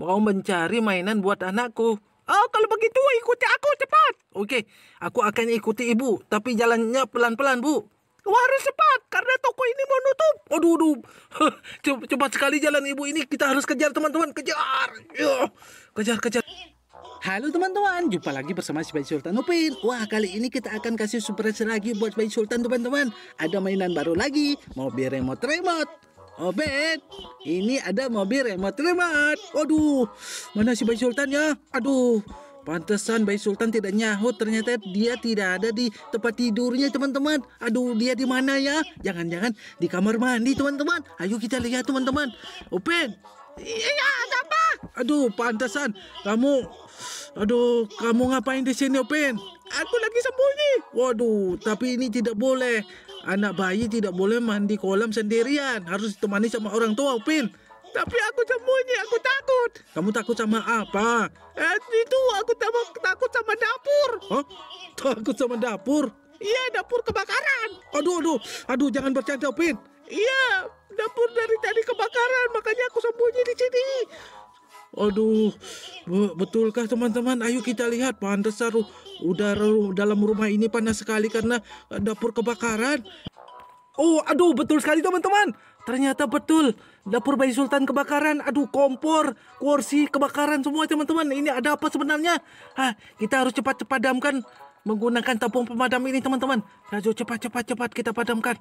mau mencari mainan buat anakku. Oh, kalau begitu ikuti aku cepat. Oke, aku akan ikuti ibu, tapi jalannya pelan-pelan, Bu. Wah, harus cepat karena toko ini mau nutup. Aduh, aduh. cepat sekali jalan ibu ini. Kita harus kejar teman-teman, kejar. Kejar, kejar. Halo teman-teman, jumpa lagi bersama si Bayi Sultan Upin Wah kali ini kita akan kasih surprise lagi buat Bayi Sultan teman-teman Ada mainan baru lagi, mobil remote-remote Obed, ini ada mobil remote remote. Waduh, mana si Bayi Sultan ya? Aduh, pantesan Bayi Sultan tidak nyahut. Ternyata dia tidak ada di tempat tidurnya, teman-teman. Aduh, dia di mana ya? Jangan-jangan di kamar mandi, teman-teman. Ayo kita lihat, teman-teman. Obed, iya apa? Aduh, pantesan kamu. Aduh, kamu ngapain di sini, Open? Aku lagi sembunyi. Waduh, tapi ini tidak boleh. Anak bayi tidak boleh mandi kolam sendirian, harus ditemani sama orang tua, Upin. Tapi aku sembunyi, aku takut. Kamu takut sama apa? Eh, itu aku takut, takut sama dapur. Hah? Takut sama dapur? Iya, dapur kebakaran. Aduh, aduh, aduh, jangan bercanda, Upin. Iya, dapur dari tadi kebakaran, makanya aku sembunyi di sini. Aduh, betulkah teman-teman? Ayo kita lihat. Pantesan udara dalam rumah ini panas sekali karena eh, dapur kebakaran. Oh, aduh, betul sekali teman-teman. Ternyata betul. Dapur Bayi Sultan kebakaran. Aduh, kompor, kursi kebakaran semua teman-teman. Ini ada apa sebenarnya? Hah, kita harus cepat-cepat padamkan menggunakan tabung pemadam ini teman-teman. Ayo cepat-cepat-cepat kita padamkan.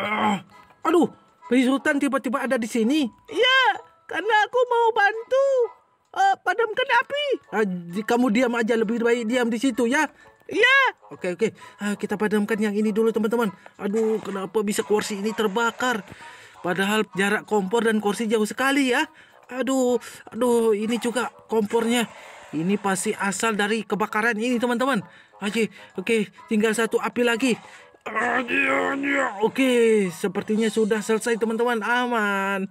Uh, aduh, Bayi Sultan tiba-tiba ada di sini. Iya. Yeah karena aku mau bantu uh, padamkan api. Uh, kamu diam aja lebih baik diam di situ ya. Iya. Oke okay, oke. Okay. Uh, kita padamkan yang ini dulu teman-teman. Aduh kenapa bisa kursi ini terbakar? Padahal jarak kompor dan kursi jauh sekali ya. Aduh, aduh ini juga kompornya. Ini pasti asal dari kebakaran ini teman-teman. Oke, okay, oke, okay, tinggal satu api lagi. Oke, okay, sepertinya sudah selesai teman-teman. Aman.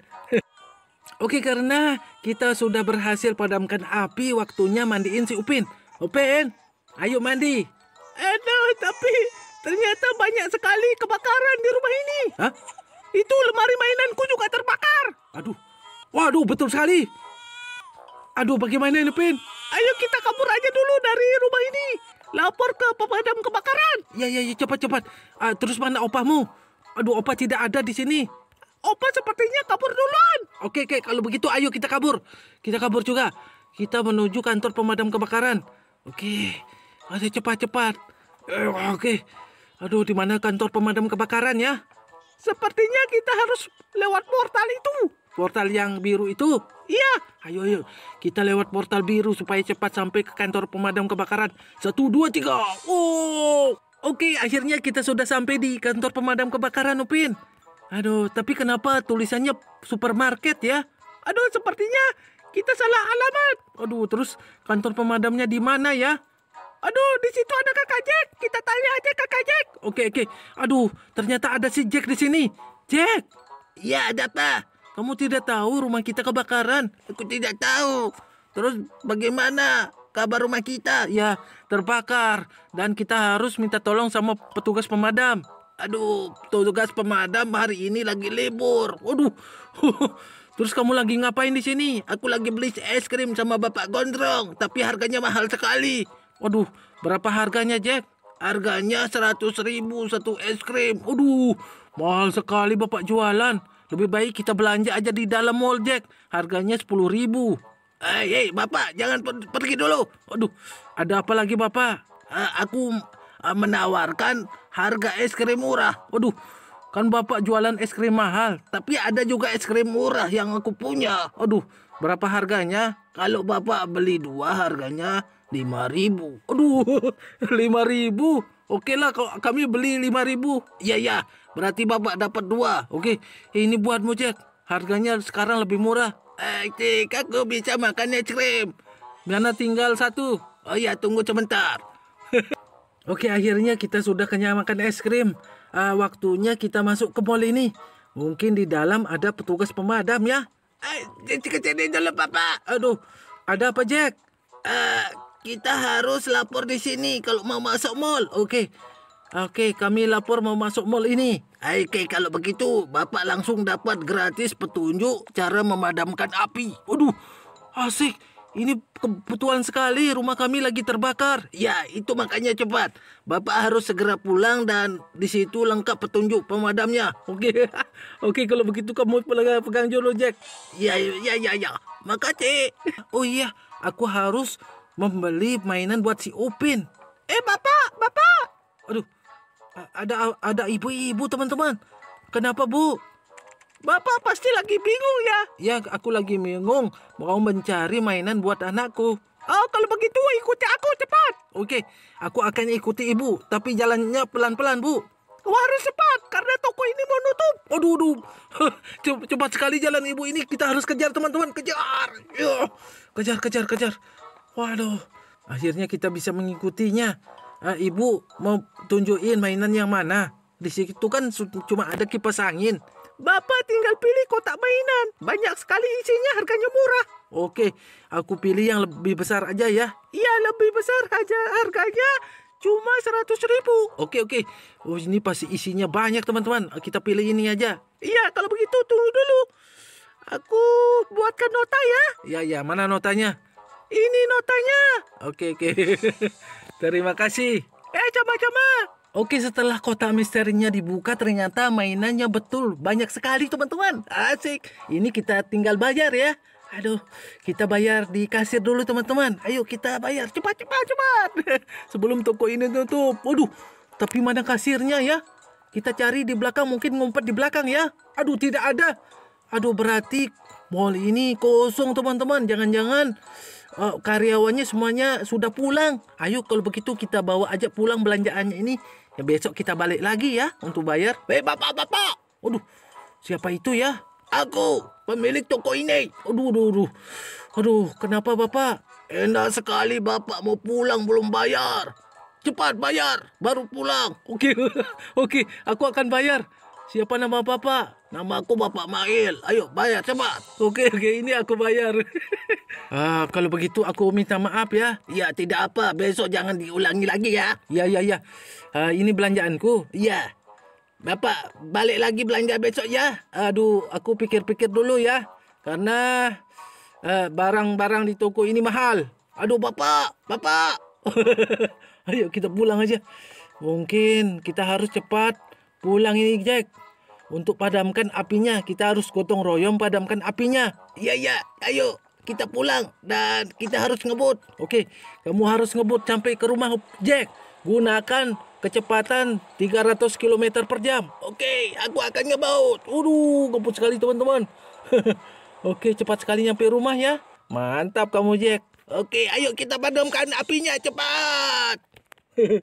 Oke karena kita sudah berhasil padamkan api waktunya mandiin si Upin. Upin, ayo mandi. Aduh eh, tapi ternyata banyak sekali kebakaran di rumah ini. Hah? Itu lemari mainanku juga terbakar. Aduh, waduh betul sekali. Aduh bagaimana ini Upin? Ayo kita kabur aja dulu dari rumah ini. Lapor ke pemadam kebakaran. Iya, iya, ya cepat cepat. Uh, terus mana opahmu? Aduh opah tidak ada di sini. Opa sepertinya kabur duluan. Oke, oke. Kalau begitu ayo kita kabur. Kita kabur juga. Kita menuju kantor pemadam kebakaran. Oke. masih cepat-cepat. Eh, oke. Aduh, di mana kantor pemadam kebakaran ya? Sepertinya kita harus lewat portal itu. Portal yang biru itu? Iya. Ayo, ayo. Kita lewat portal biru supaya cepat sampai ke kantor pemadam kebakaran. Satu, dua, tiga. Oh. Oke, akhirnya kita sudah sampai di kantor pemadam kebakaran, Upin. Aduh, tapi kenapa tulisannya supermarket ya? Aduh, sepertinya kita salah alamat. Aduh, terus kantor pemadamnya di mana ya? Aduh, di situ ada Kakak Jack. Kita tanya aja Kakak Jack. Oke, oke. Aduh, ternyata ada si Jack di sini. Jack. Ya, ada apa? Kamu tidak tahu rumah kita kebakaran? Aku tidak tahu. Terus bagaimana kabar rumah kita? Ya, terbakar dan kita harus minta tolong sama petugas pemadam. Aduh, tugas pemadam hari ini lagi libur. Waduh. Terus kamu lagi ngapain di sini? Aku lagi beli es krim sama Bapak Gondrong, tapi harganya mahal sekali. Waduh, berapa harganya, Jack? Harganya seratus ribu satu es krim. Waduh, mahal sekali Bapak jualan. Lebih baik kita belanja aja di dalam mall, Jack. Harganya sepuluh ribu. Hei, eh, eh, hey, Bapak, jangan pergi dulu. Waduh, ada apa lagi, Bapak? Uh, aku uh, menawarkan harga es krim murah. Waduh, kan bapak jualan es krim mahal, tapi ada juga es krim murah yang aku punya. Aduh, berapa harganya? Kalau bapak beli dua harganya lima ribu. Aduh, lima ribu. Oke lah, kalau kami beli lima ribu. Ya ya, berarti bapak dapat dua. Oke, ini buatmu Jack. Harganya sekarang lebih murah. Eh, Cik, aku bisa makan es krim. Mana tinggal satu? Oh ya, tunggu sebentar. Oke, akhirnya kita sudah kenyang makan es krim. Uh, waktunya kita masuk ke mall ini. Mungkin di dalam ada petugas pemadam ya. kecilin dulu, Papa. Aduh, ada apa, Jack? Uh, kita harus lapor di sini kalau mau masuk mall. Oke. Oke, kami lapor mau masuk mall ini. Eh, oke, kalau begitu Bapak langsung dapat gratis petunjuk cara memadamkan api. Waduh, asik. Ini kebetulan sekali rumah kami lagi terbakar. Ya, itu makanya cepat. Bapak harus segera pulang dan di situ lengkap petunjuk pemadamnya. Oke. Okay. Oke, okay, kalau begitu kamu pegang, pegang jolo Jack. Ya, ya, ya, ya. Makasih. Oh iya, aku harus membeli mainan buat si Upin. Eh, Bapak, Bapak. Aduh. Ada ada ibu-ibu teman-teman. Kenapa, Bu? Bapak pasti lagi bingung ya? Ya, aku lagi bingung. Mau mencari mainan buat anakku. Oh, kalau begitu ikuti aku cepat. Oke, aku akan ikuti ibu. Tapi jalannya pelan-pelan, Bu. Wah, oh, harus cepat karena toko ini mau nutup. Aduh, aduh. Cepat sekali jalan ibu ini. Kita harus kejar teman-teman. Kejar. Ya. Kejar, kejar, kejar. Waduh. Akhirnya kita bisa mengikutinya. Uh, ibu mau tunjukin mainan yang mana? Di situ kan cuma ada kipas angin. Bapak tinggal pilih kotak mainan. Banyak sekali isinya, harganya murah. Oke, aku pilih yang lebih besar aja ya. Iya, lebih besar aja harganya cuma seratus ribu. Oke oke. Oh ini pasti isinya banyak teman-teman. Kita pilih ini aja. Iya kalau begitu tunggu dulu. Aku buatkan nota ya. Iya iya mana notanya? Ini notanya. Oke oke. Terima kasih. Eh cama-cama. Oke setelah kotak misterinya dibuka ternyata mainannya betul banyak sekali teman-teman Asik Ini kita tinggal bayar ya Aduh kita bayar di kasir dulu teman-teman Ayo kita bayar cepat cepat cepat Sebelum toko ini tutup Waduh tapi mana kasirnya ya Kita cari di belakang mungkin ngumpet di belakang ya Aduh tidak ada Aduh berarti mall ini kosong teman-teman Jangan-jangan uh, karyawannya semuanya sudah pulang. Ayo kalau begitu kita bawa aja pulang belanjaannya ini. Ya besok kita balik lagi ya untuk bayar. Hei eh, bapak bapak. Waduh siapa itu ya? Aku pemilik toko ini. Aduh aduh aduh. Aduh kenapa bapak? Enak sekali bapak mau pulang belum bayar. Cepat bayar baru pulang. Oke okay. oke okay. aku akan bayar. Siapa nama bapak? Nama aku Bapak Mail. Ayo bayar cepat. Oke, oke, ini aku bayar. ah, kalau begitu aku minta maaf ya. Ya, tidak apa. Besok jangan diulangi lagi ya. Ya, ya, ya. Uh, ini belanjaanku. Ya. Bapak, balik lagi belanja besok ya. Aduh, aku pikir-pikir dulu ya. Karena ah, barang-barang uh, barang -barang di toko ini mahal. Aduh, Bapak. Bapak. Ayo kita pulang aja. Mungkin kita harus cepat pulang ini, Jack. Untuk padamkan apinya, kita harus gotong royong padamkan apinya. Iya, iya, ayo kita pulang dan kita harus ngebut. Oke, kamu harus ngebut sampai ke rumah Jack. Gunakan kecepatan 300 km per jam. Oke, aku akan ngebut. Waduh, ngebut sekali teman-teman. Oke, cepat sekali nyampe rumah ya. Mantap kamu Jack. Oke, ayo kita padamkan apinya cepat.